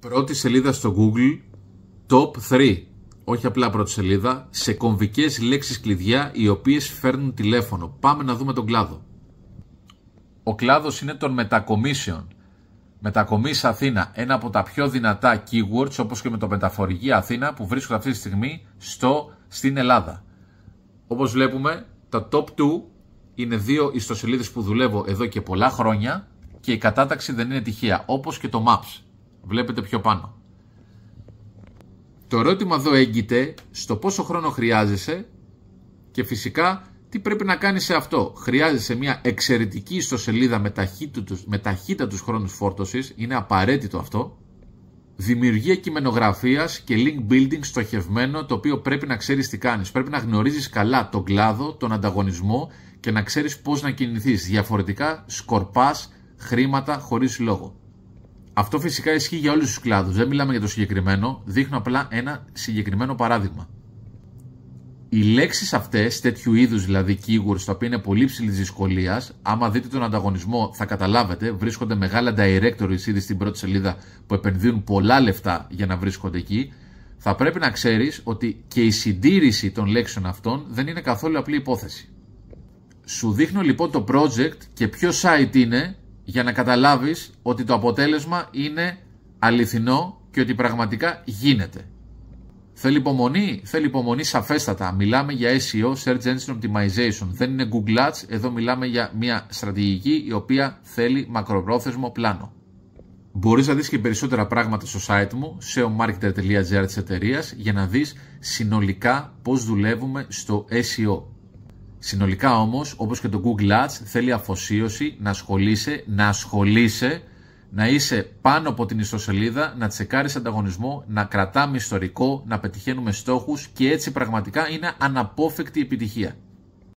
Πρώτη σελίδα στο Google, top 3. Όχι απλά πρώτη σελίδα, σε κομβικές λέξεις κλειδιά οι οποίες φέρνουν τηλέφωνο. Πάμε να δούμε τον κλάδο. Ο κλάδος είναι των μετακομίσεων. Μετακομίσει Αθήνα, ένα από τα πιο δυνατά keywords όπως και με το μεταφορική Αθήνα που βρίσκονται αυτή τη στιγμή στο, στην Ελλάδα. Όπως βλέπουμε, τα top 2 είναι δύο ιστοσελίδες που δουλεύω εδώ και πολλά χρόνια και η κατάταξη δεν είναι τυχαία, όπως και το Maps. Βλέπετε πιο πάνω. Το ερώτημα εδώ έγκυται στο πόσο χρόνο χρειάζεσαι και φυσικά τι πρέπει να κάνεις σε αυτό. Χρειάζεσαι μια εξαιρετική ιστοσελίδα με, με τους χρόνους φόρτωσης, είναι απαραίτητο αυτό. Δημιουργία κειμενογραφίας και link building στοχευμένο το οποίο πρέπει να ξέρεις τι κάνεις. Πρέπει να γνωρίζεις καλά τον κλάδο, τον ανταγωνισμό και να ξέρεις πώς να κινηθείς. Διαφορετικά σκορπάς χρήματα χωρίς λόγο. Αυτό φυσικά ισχύει για όλους τους κλάδους. Δεν μιλάμε για το συγκεκριμένο. Δείχνω απλά ένα συγκεκριμένο παράδειγμα. Οι λέξεις αυτές, τέτοιου είδους δηλαδή keywords, τα οποία είναι πολύ ψηλής δυσκολίας, άμα δείτε τον ανταγωνισμό θα καταλάβετε, βρίσκονται μεγάλα directories ήδη στην πρώτη σελίδα που επενδύουν πολλά λεφτά για να βρίσκονται εκεί. Θα πρέπει να ξέρεις ότι και η συντήρηση των λέξεων αυτών δεν είναι καθόλου απλή υπόθεση. Σου δείχνω λοιπόν το project και ποιος site είναι για να καταλάβεις ότι το αποτέλεσμα είναι αληθινό και ότι πραγματικά γίνεται. Θέλει υπομονή, θέλει υπομονή σαφέστατα. Μιλάμε για SEO, Search Engine Optimization. Δεν είναι Google Ads, εδώ μιλάμε για μια στρατηγική η οποία θέλει μακροπρόθεσμο πλάνο. Μπορείς να δεις και περισσότερα πράγματα στο site μου, seomarketer.gr της εταιρείας, για να δεις συνολικά πώς δουλεύουμε στο SEO. Συνολικά όμως, όπως και το Google Ads, θέλει αφοσίωση, να ασχολείσαι, να ασχολείσαι, να είσαι πάνω από την ιστοσελίδα, να τσεκάρεις ανταγωνισμό, να κρατάμε ιστορικό, να πετυχαίνουμε στόχους και έτσι πραγματικά είναι αναπόφευκτη επιτυχία.